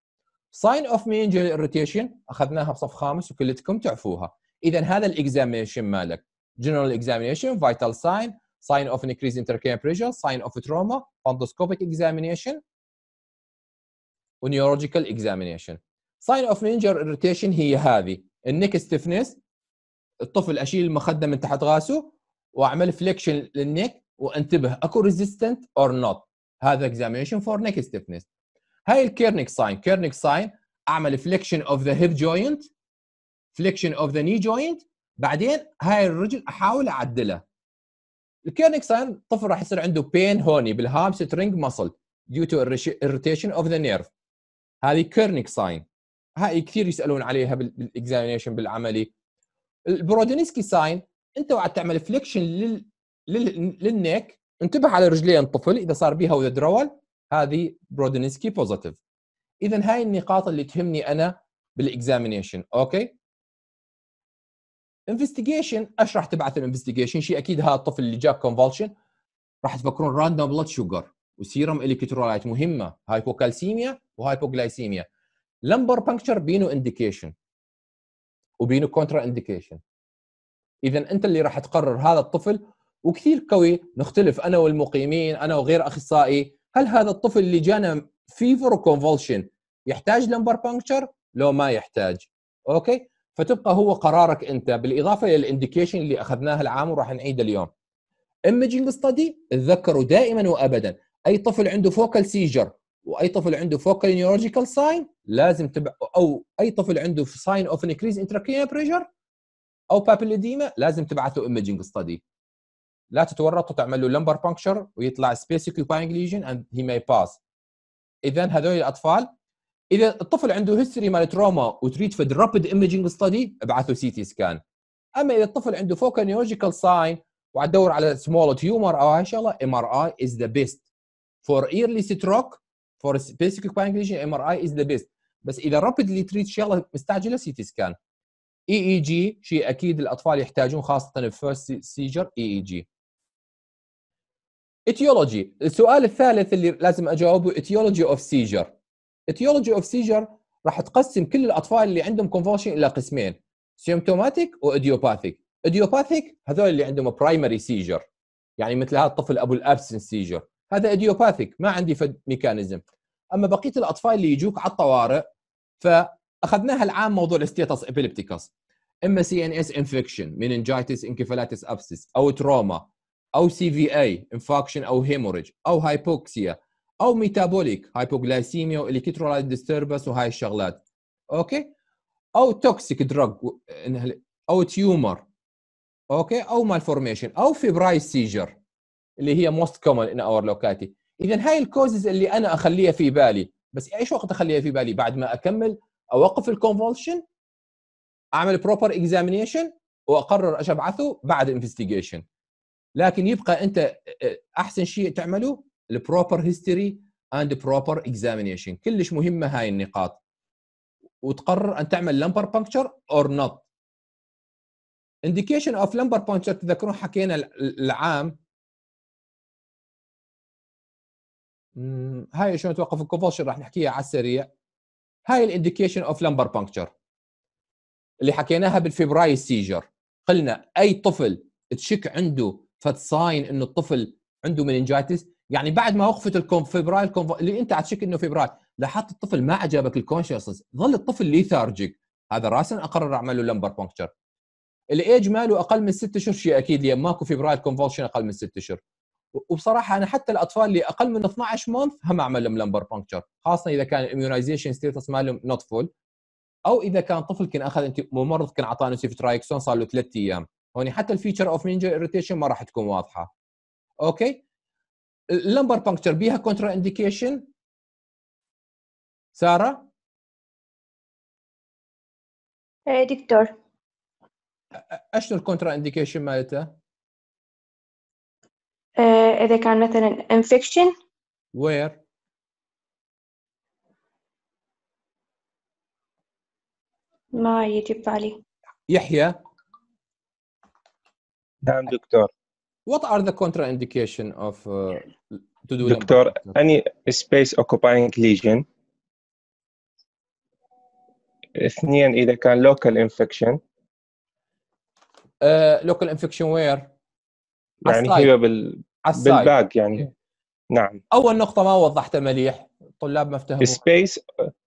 ساين اوف مينجل اريتيشن اخذناها بصف خامس وكلتكم تعفوها اذا هذا الاكزاميشن مالك جنرال اكزاميشن فيتال ساين ساين اوف انكريز increased intracranial pressure, sign of trauma, fundoscopic examination, ونيورولوجيكال اكزاميشن ساين اوف مينجر اريتيشن هي هذه النك ستيفنس الطفل اشيل المخده من تحت راسه واعمل فليكشن للنيك وانتبه اكو ريزيستنت اور نوت هذا اكزامينشن فور نيك ستيفنس هاي الكيرنيك ساين كيرنيك ساين اعمل فليكشن اوف ذا هيب جوينت فليكشن اوف ذا ني جوينت بعدين هاي الرجل احاول اعدلها الكيرنيك ساين الطفل راح يصير عنده بين هوني بالهاب سترينج مسل ديو تو irritation اوف ذا نيرف هذه كيرنيك ساين هاي كثير يسالون عليها بالاكزامينشن بالعملي البرودينسكي ساين انت وعد تعمل فليكشن لل... لل... للنيك انتبه على رجلين الطفل اذا صار بيها وذا درول هذه برودينسكي بوزيتيف اذا هاي النقاط اللي تهمني انا بالاكزامينيشن اوكي انفستيجيشن ايش راح تبعث الانفستيجيشن شيء اكيد هذا الطفل اللي جاك كونفولشن راح تفكرون راندوم بلاد شوجر وسيرم الكترولايت مهمه هايبوكالسيميا وهايبوغلايسيميا لمبر بنكتشر بينو انديكيشن وبينه كونترا انديكيشن اذا انت اللي راح تقرر هذا الطفل وكثير قوي نختلف انا والمقيمين انا وغير اخصائي هل هذا الطفل اللي جانا فيفر وكونفولشن يحتاج لمبر بانكشر لو ما يحتاج اوكي فتبقى هو قرارك انت بالاضافه للانديكيشن اللي اخذناها العام وراح نعيده اليوم ايمجنج ستدي تذكروا دائما وابدا اي طفل عنده فوكال سيجر واي طفل عنده فوكال نيورولوجيكال ساين لازم تبع او اي طفل عنده ساين اوف انكريز انتراكينال بريشر او بابليديما لازم تبعث له ايمجنج ستدي لا تتورط وتعمل له لمبر بانكشر ويطلع سبيس اوكيباينج ليجن اند هي ماي باس اذا هذول الاطفال اذا الطفل عنده هيستوري مال تروما وتريد في رابيد ايمجنج ستدي ابعثوا سي تي سكان اما اذا الطفل عنده فوكال نيولوجيكال ساين وعدور على سمول تيومر او ان شاء الله ام ار اي از ذا بيست فور ايرلي ستروك فور سبيسيفيك بانكليشن ام ار اي از ذا بيست بس اذا رابيدلي تريد شغله مستعجله سي تي سكان اي اي جي شيء اكيد الاطفال يحتاجون خاصه الفيرست سيجر اي اي جي اتيولوجي السؤال الثالث اللي لازم اجاوبه اتيولوجي اوف سيجر اتيولوجي اوف سيجر راح تقسم كل الاطفال اللي عندهم كونفولشن الى قسمين سيمتوماتيك واديوباثيك اديوباثيك هذول اللي عندهم برايمري سيجر يعني مثل هذا الطفل ابو الابسن سيجر هذا اديوباثيك ما عندي فد ميكانيزم اما بقيه الاطفال اللي يجوك على الطوارئ فاخذناها العام موضوع الاستيتس ابيليبتيكس اما سي ان اس انفكشن مننجايتس انكفالاتس ابسس او تروما او سي في اي انفكشن او هيموريج او هايبوكسيا او ميتابوليك هايبوغلايسيميا والكترولايت ديستربس وهاي الشغلات اوكي او توكسيك دراج او تيومر اوكي او مالفورميشن او فيبراي سيجر اللي هي موست كومن ان اور لوكاتي اذا هاي الكوزز اللي انا اخليها في بالي بس ايش وقت اخليها في بالي بعد ما اكمل اوقف الكونفولشن اعمل بروبر اكزامينيشن واقرر ايش ابعثه بعد انفستيجيشن لكن يبقى انت احسن شيء تعمله البروبر هيستوري اند بروبر اكزامينيشن كلش مهمه هاي النقاط وتقرر ان تعمل لمبر بانكتشر اور نوت انديكيشن اوف لمبر بانكتشر تذكرون حكينا العام هاي شلون توقف الكونفولشن راح نحكيها على السريع هاي الانديكيشن اوف لمبر بانكتشر اللي حكيناها بالفبراير سيجر قلنا اي طفل تشك عنده فتصاين انه الطفل عنده مننجايتس يعني بعد ما وقفت الكونفبرايل اللي انت عتشك انه فبرايل لاحظت الطفل ما عجبك الكونشسنس ظل الطفل ليثارجيك هذا راسا اقرر اعمل له لمبر بنكتشر الايج ماله اقل من ست اشهر شيء اكيد لان ماكو فبرايل كونفولشن اقل من ست اشهر وبصراحه انا حتى الاطفال اللي اقل من 12 مونث هم اعمل لهم لمبر بانكتشر خاصه اذا كان الاميونايزيشن ستيتس مالهم نوت فول او اذا كان طفل كان اخذ انت ممرض كان اعطاه نسيف ترايكسون صار له ثلاث ايام هون حتى الفيتشر اوف مينجر اريتيشن ما راح تكون واضحه اوكي اللمبر بانكتشر بيها كونترا انديكيشن ساره ايه دكتور اشنو الكونترا انديكيشن مالتها إذا كان مثلا infection where ما يجي بالي يحيى نعم دكتور What are the contraindication of uh, to do دكتور any space occupying lesion اثنين إذا كان local infection uh, local infection where يعني هي بال... بالباك يعني إيه. نعم اول نقطه ما وضحتها مليح طلاب ما افتهموا سبيس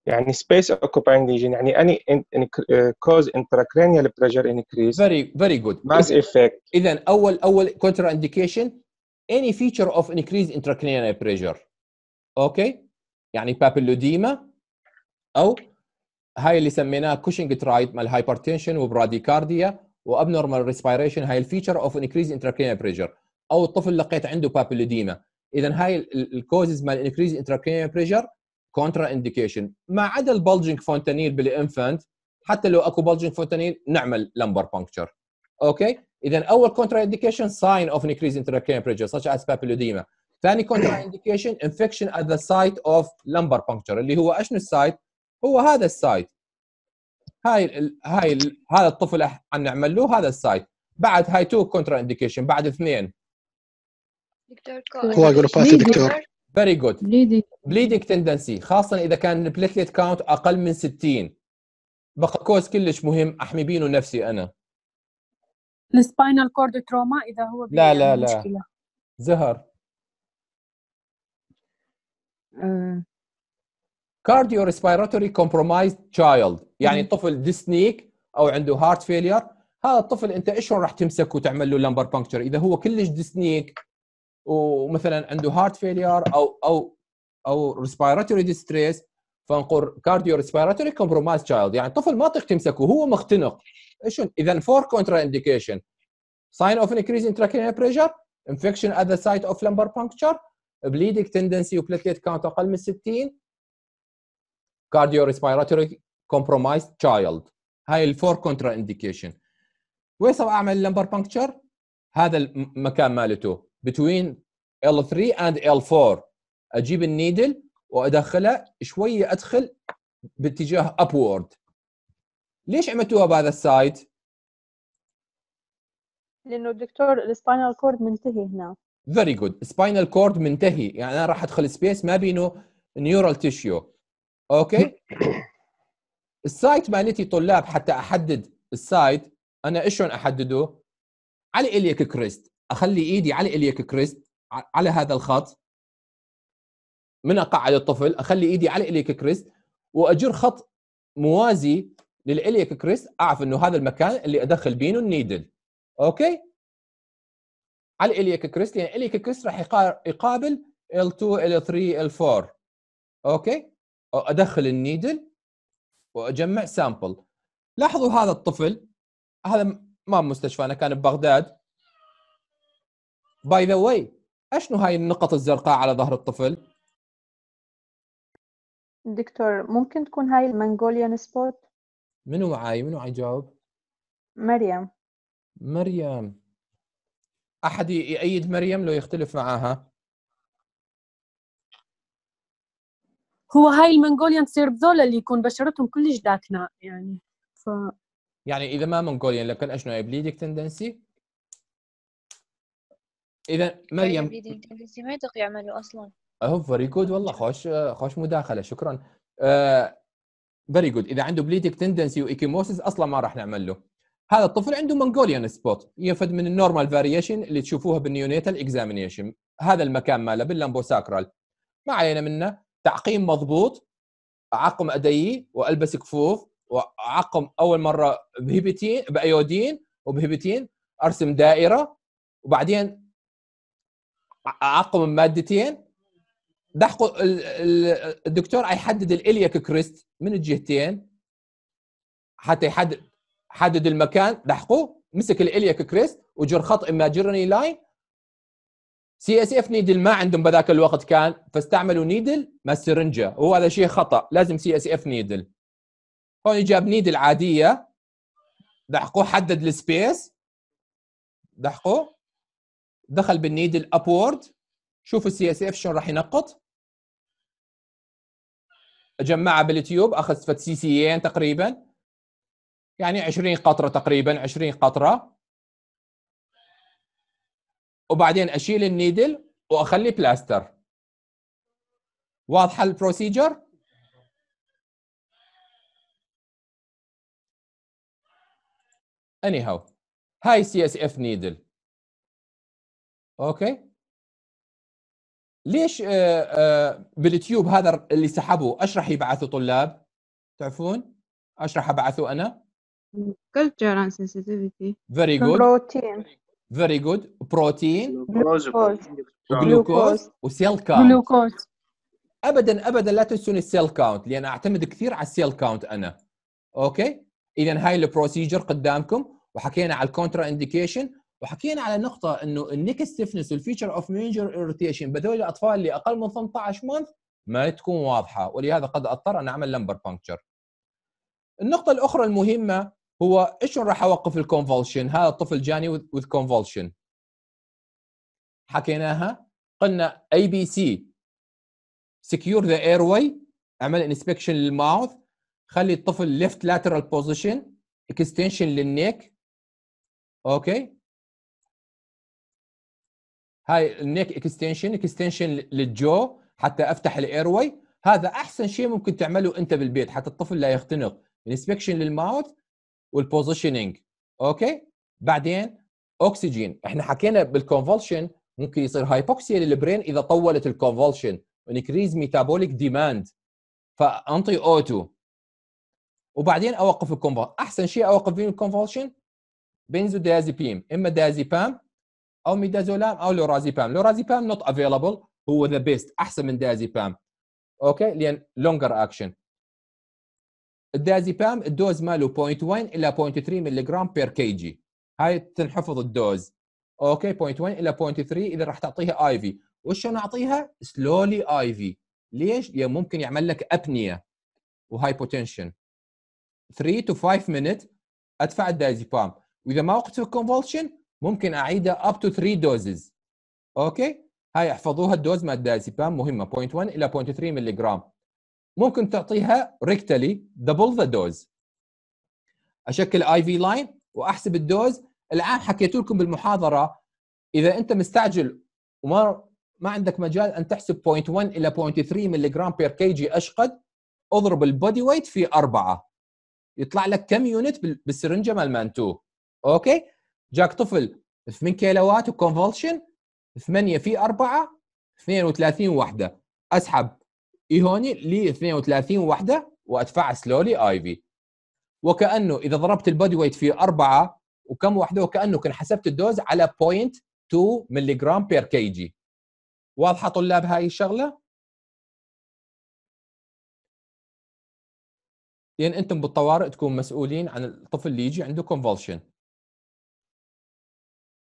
يعني سبيس اوكوباينج ليجن يعني اني كوز انتراكرينيال بريشر انكريز فيري فيري جود ماس افكت اذا اول اول كونترا انديكيشن اني فيتشر اوف انكريز انتراكرينيال pressure اوكي يعني بابلوديما او هاي اللي سميناها كوشنج ترايد مال هايبرتنشن وبراديكارديا وابنورمال ريسبيريشن هاي الفيتشر اوف انكريز انتراكرينال بريشر او الطفل لقيت عنده بابلوديما اذا هاي الكوزز مال انكريز انتراكرينال بريشر كونترا انديكيشن ما عدا البلجنج فونتانيل بالانفنت حتى لو اكو بلجنج فونتانيل نعمل لمبر بانكتشر اوكي اذا اول كونترا انديكيشن ساين اوف انكريز انتراكرينال بريشر such as بابلوديما ثاني كونترا انديكيشن انفكشن ات ذا سايت اوف لمبر بانكتشر اللي هو اشنو السايت هو هذا السايت هاي الـ هاي الـ هذا الطفل عم نعمل له هذا السايت بعد هاي تو كونترا انديكيشن بعد اثنين دكتور كو دكتور فيري جود بليدنج تندنسي خاصه اذا كان البليتليت كاونت اقل من 60 بقى كوز كلش مهم احمي بينه نفسي انا السباينال كورد تروما اذا هو لا لا لا مشكلة. زهر آه. كارديو ريسبيراتوري كومبرومايز تشايلد يعني طفل ديسنيك او عنده هارت فيلير هذا الطفل انت ايش راح تمسك وتعمل له لمبر بانكتشر اذا هو كلش ديسنيك ومثلا عنده هارت فيلير او او او ريسبيراتوري ديستريس فنقول كارديو ريسبيراتوري كومبرومايز تشايلد يعني طفل ما تقدر تمسكه هو مختنق ايش اذا فور كونترا انديكيشن sign of increase intracranial pressure infection at the site of lumbar puncture bleeding tendency وبلاتليت كاونت اقل من 60 كارديوريسبيراتوري compromised تشايلد هاي الفور كونترا انديكيشن وين اعمل لمبر بانكتشر هذا المكان مالته بتوين L3 and L4 اجيب النيدل وادخلها شويه ادخل باتجاه ابورد ليش عملتوها بهذا السايد؟ لانه الدكتور السباينال كورد منتهي هنا فيري جود سباينال كورد منتهي يعني انا راح ادخل سبيس ما بينه نيورال تيشيو اوكي السايت مالتي طلاب حتى احدد السايت انا ايش احدده على اليك كريست اخلي ايدي على اليك كريست على هذا الخط من اقعد الطفل اخلي ايدي على اليك كريست واجر خط موازي للاليك كريست اعرف انه هذا المكان اللي ادخل بينه النيدل اوكي على اليك كريست يعني اليك كريست راح يقابل L2 L3 L4 اوكي ادخل النيدل واجمع سامبل لاحظوا هذا الطفل هذا ما انا كان ببغداد باي ذا واي اشنو هاي النقط الزرقاء على ظهر الطفل دكتور ممكن تكون هاي المنغوليان سبوت منو معاي منو جاوب مريم مريم احد يأيد مريم لو يختلف معاها هو هاي المنغوليان تصير ذولا اللي يكون بشرتهم كلش داكنه يعني ف يعني اذا ما منغوليان لكن كان اشنو بليدك تندنسي اذا مريم ما يدق يعملوا اصلا هو فيري جود والله خوش خوش مداخله شكرا فيري uh, جود اذا عنده بليدك تندنسي وايكيموسيس اصلا ما راح نعمل له هذا الطفل عنده منغوليان سبوت يفد من النورمال فاريشن اللي تشوفوها بالنيونيتال اكزامينيشن هذا المكان ماله باللمبوساكرال ما علينا منه تعقيم مضبوط اعقم ادي والبس كفوف واعقم اول مره بهبتين بايودين وبهبتين ارسم دائره وبعدين اعقم مادتين دحقوا الدكتور حيحدد الاليك كريست من الجهتين حتى يحدد حدد المكان دحقوا مسك الاليك كريست وجر خط اماجيرني لاين سي اس اف نيدل ما عندهم بذاك الوقت كان فاستعملوا نيدل ما السرنجه وهذا شيء خطا لازم سي اس اف نيدل هون جاب نيدل عاديه دحقوه حدد السبيس دحقوه دخل بالنيدل ابورد شوفوا السي اس اف شلون راح ينقط جمعها بالتيوب اخذ سي سيين تقريبا يعني 20 قطره تقريبا 20 قطره وبعدين اشيل النيدل واخلي بلاستر واضحه البروسيجر اني هاو هاي سي اس اف نيدل اوكي ليش آه، آه، بالتيوب هذا اللي سحبه اشرح يبعثوا طلاب تعرفون اشرح ابعثه انا كلتشر سنسيتيفيتي فيري very good فيري جود بروتين جلوكوز وسيل كاونت جلوكوز ابدا ابدا لا تنسون السيل كاونت لان اعتمد كثير على السيل كاونت انا اوكي اذا هاي البروسيجر قدامكم وحكينا على الكونترا انديكيشن وحكينا على نقطة انه النيك ستيفنس والفيتشر اوف ميجر اريتيشن بذول الاطفال اللي اقل من 18 مانث ما تكون واضحة ولهذا قد اضطر ان اعمل لمبر بانكتشر. النقطة الاخرى المهمة هو ايش راح اوقف الكونفولشن هذا الطفل جاني وذ كونفولشن حكيناها قلنا اي بي سي سكيور ذا اير واي اعمل انسبكشن للماوث خلي الطفل ليفت لاترال بوزيشن اكستنشن للنيك اوكي هاي النيك اكستنشن اكستنشن للجو حتى افتح الاير واي هذا احسن شيء ممكن تعمله انت بالبيت حتى الطفل لا يختنق انسبكشن للماوث والبوزيشننج اوكي بعدين اوكسجين احنا حكينا بالكونفولشن ممكن يصير هايبوكسيا للبرين اذا طولت الكونفولشن انكريز ميتابوليك ديماند فانطي او 2 وبعدين اوقف الكونفولشن احسن شيء اوقف فيه الكونفولشن بنزودازيبيم اما دازيبام او ميدازولام او لورازيبام لورازيبام نوت افيلبل هو ذا بيست احسن من دازيبام اوكي لان لونجر اكشن الدازيبام الدوز ماله 0.1 الى 0.3 ملي جرام بير كي جي هاي تنحفظ الدوز اوكي 0.1 الى 0.3 اذا راح تعطيها اي في وشو نعطيها سلولي اي في ليش يعني ممكن يعمل لك ابنيه وهايبوتنشن 3 تو 5 مينت ادفع الدازيبام واذا ما وقت الكونفولشن ممكن اعيدها اب تو 3 دوزز اوكي هاي احفظوها الدوز مال الدازيبام مهمه 0.1 الى 0.3 ملي جرام ممكن تعطيها ريكتالي دبل ذا دوز اشكل اي في لاين واحسب الدوز الان حكيت لكم بالمحاضره اذا انت مستعجل وما ما عندك مجال ان تحسب 0.1 الى 0.3 ملغ بير كي جي اشقد اضرب البودي ويت في أربعة يطلع لك كم يونت بالسرنجه مال مانتو اوكي جاك طفل 8 كيلوات وكونفولشن 8 في 4 32 وحده اسحب هوني لي 32 وحده وادفع سلولي اي في وكانه اذا ضربت البودي ويت في اربعه وكم وحده وكانه كان حسبت الدوز على 0.2 ملي جرام بير كي جي واضحه طلاب هاي الشغله؟ لان يعني انتم بالطوارئ تكون مسؤولين عن الطفل اللي يجي عنده كونفولشن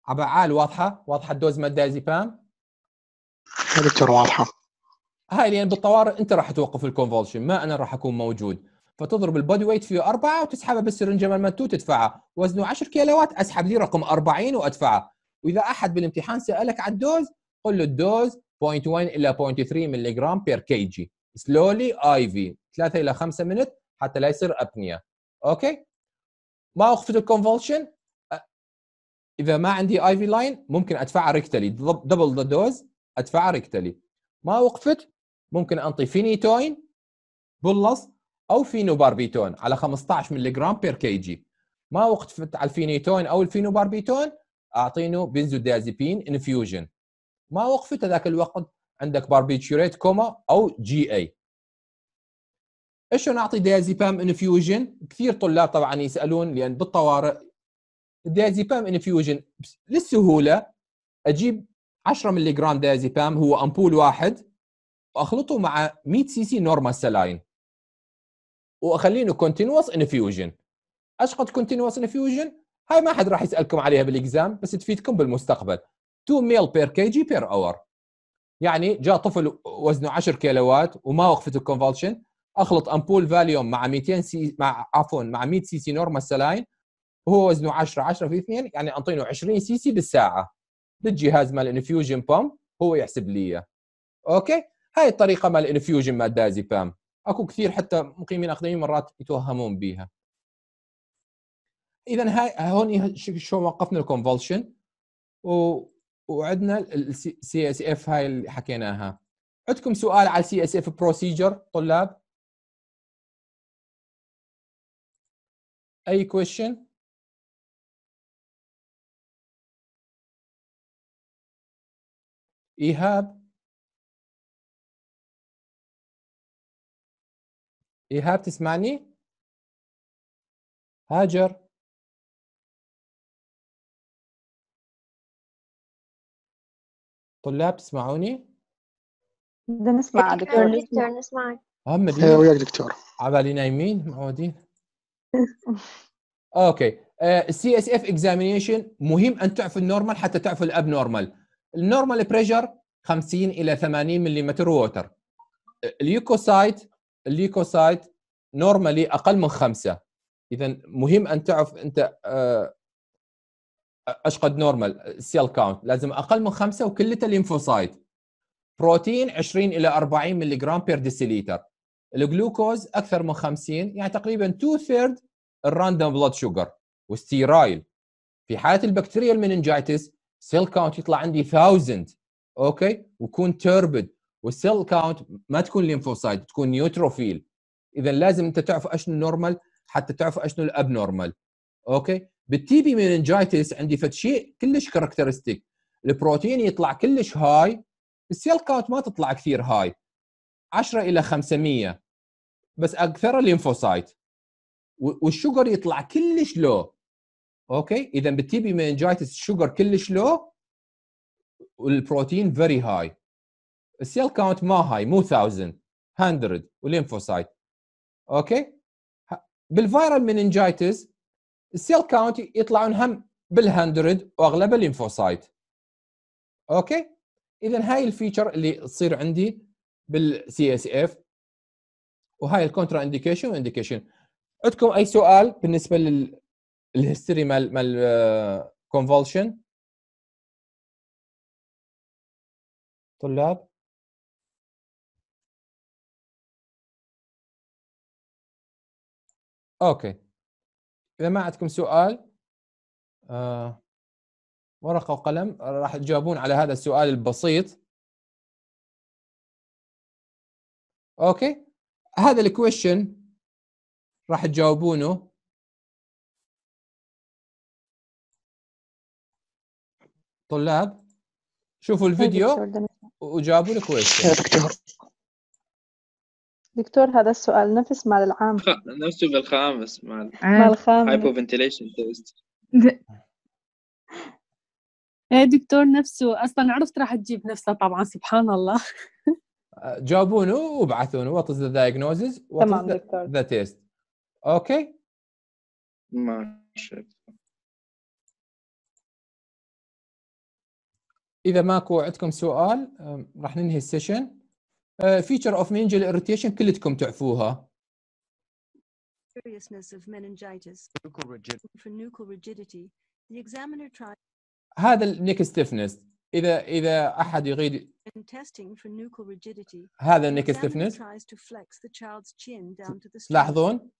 عبعال واضحه؟ واضحه الدوز مال دايزيبام؟ دكتور واضحه هاي لان بالطوارئ انت راح توقف الكونفولشن ما انا راح اكون موجود فتضرب البودي ويت فيه أربعة وتسحبه بالسرنجة مال تو تدفعه وزنه 10 كيلوات أسحب لي رقم 40 وأدفعه وإذا أحد بالامتحان سألك عن الدوز قل له الدوز 0.1 إلى 0.3 ملي جرام بير كي جي سلولي اي في 3 إلى 5 منت حتى لا يصير أبنية أوكي ما أخفض الكونفولشن إذا ما عندي اي في لاين ممكن ادفعها ريكتالي دبل ذا دوز ادفعها ريكتالي ما وقفت ممكن انطي فينيتوين بلص او فينوباربيتون على 15 ملغ بير كي جي ما وقفت على الفينيتوين او الفينوباربيتون اعطينه بنزودازيبين انفيوجن ما وقفت هذاك الوقت عندك باربيتشوريت كوما او جي اي ايش نعطي ديازيبام انفيوجن كثير طلاب طبعا يسالون لان بالطوارئ الدازيبام انفيوجن للسهوله اجيب 10 ملغ ديازيبام هو امبول واحد واخلطه مع 100 سي سي نورمال سلاين واخلينه كونتينوس انفيوجن اشقد كونتينوس انفيوجن هاي ما حد راح يسالكم عليها بالاكزام بس تفيدكم بالمستقبل 2 ميل بير كي جي بير اور يعني جاء طفل وزنه 10 كيلوات وما وقفت الكونفولشن اخلط امبول فاليوم مع 200 سي مع عفوا مع 100 سي سي نورمال سلاين وهو وزنه 10 10 في 2 يعني انطينه 20 سي سي بالساعه بالجهاز مال انفيوجن بامب هو يحسب لي اياه اوكي هاي الطريقه مال الانفيوجن مال دازيبام اكو كثير حتى مقيمين اقدمين مرات يتوهمون بيها اذا هاي هون شو وقفنا الكونفولشن و... وعندنا السي اس اف هاي اللي حكيناها عندكم سؤال على السي اس اف بروسيجر طلاب اي كويشن ايهاب إيهاب تسمعني؟ هاجر طلاب تسمعوني؟ بدنا نسمع دكتور نسمعك هم وياك دكتور عبالي نايمين معودين اوكي السي اس اف اكزامينيشن مهم ان تعرفوا النورمال حتى تعرفوا الاب نورمال النورمال بريشر 50 الى 80 ملم ووتر اليوكوسايت الليكوسايت نورمالي اقل من خمسه اذا مهم ان تعرف انت آه، ايش قد نورمال سيل كاونت لازم اقل من خمسه وكلته الليمفوسايت بروتين 20 الى 40 ملغ بير ديسيليتر الجلوكوز اكثر من 50 يعني تقريبا 2 ثيرد الراندوم بلود شوجر والستيرايل في حاله البكتيريا المننجايتس سيل كاونت يطلع عندي 1000 اوكي ويكون تربد والسيل كاونت ما تكون ليمفوسايد تكون نيوتروفيل اذا لازم انت تعرف اشنو النورمال حتى تعرف اشنو الابنورمال اوكي بالتي بي ميننجايتس عندي فد شيء كلش كاركترستيك البروتين يطلع كلش هاي السيل كاونت ما تطلع كثير هاي 10 الى 500 بس اكثر الليمفوسايت والشوجر يطلع كلش لو اوكي اذا بالتي بي مينجايتس الشوجر كلش لو والبروتين فيري هاي السيل كاونت ما هاي مو 1000 100 والليمفوسايت اوكي بالفيرال مننجايتس السيل كاونت يطلعون هم بال100 واغلب الليمفوسايت اوكي اذا هاي الفيتشر اللي تصير عندي بالسي اس اف وهاي الكونترا انديكيشن انديكيشن عندكم اي سؤال بالنسبه للهيستوري مال مال كونفولشن طلاب اوكي اذا ما عندكم سؤال آه ورقه وقلم راح تجاوبون على هذا السؤال البسيط اوكي هذا الكويشن راح تجاوبونه طلاب شوفوا الفيديو أيوة وجاوبوا الكويشن دكتور هذا السؤال نفس مال العام نفسه بالخامس مال مال الخامس هايبو فنتيليشن تيست ايه دكتور نفسه اصلا عرفت راح تجيب نفسها طبعا سبحان الله جاوبونه وابعثونه وات از ذا دايجنوزز وات از ذا تيست اوكي ماشي اذا ماكو عندكم سؤال راح ننهي السيشن فيتشر اوف مينجل اريتيشن كلتكم تعفوها هذا النيك ستيفنس إذا إذا أحد يريد هذا النيك ستيفنس لاحظون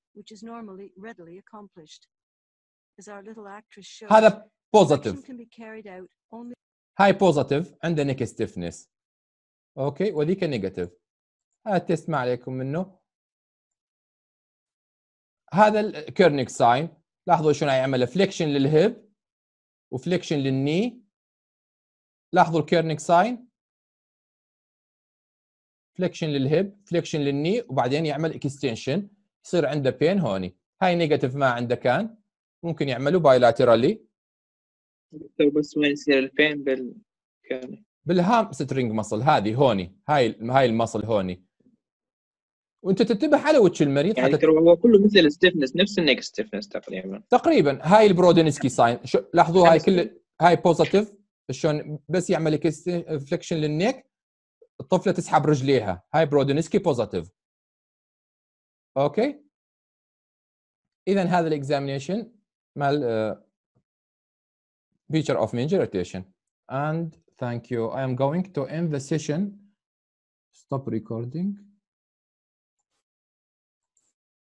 هذا بوزيتيف هاي بوزيتيف عنده نيك ستيفنس اوكي وذيك نيجاتيف هذا التيست ما عليكم منه هذا الكيرنيك ساين لاحظوا شلون يعمل فليكشن للهب وفليكشن للني لاحظوا الكيرنيك ساين فليكشن للهب فليكشن للني وبعدين يعمل اكستنشن يصير عنده بين هوني هاي نيجاتيف ما عنده كان ممكن يعملوا بايلاترالي بس وين يصير البين بالكيرنيك بالهام سترينج مصل هذه هوني هاي هاي المصل هوني وانت تنتبه وجه المريض يعني حتى هو كله مثل الستيفنس نفس النيك ستيفنس تقريبا تقريبا هاي البرودنسكي ساين لاحظوا هاي كل هاي بوزيتيف شلون بس يعمل فليكشن للنيك الطفله تسحب رجليها هاي برودنسكي بوزيتيف اوكي اذا هذا الاكزامينيشن مال فيتشر اوف مينجر روتيشن اند Thank you. I am going to end the session. Stop recording.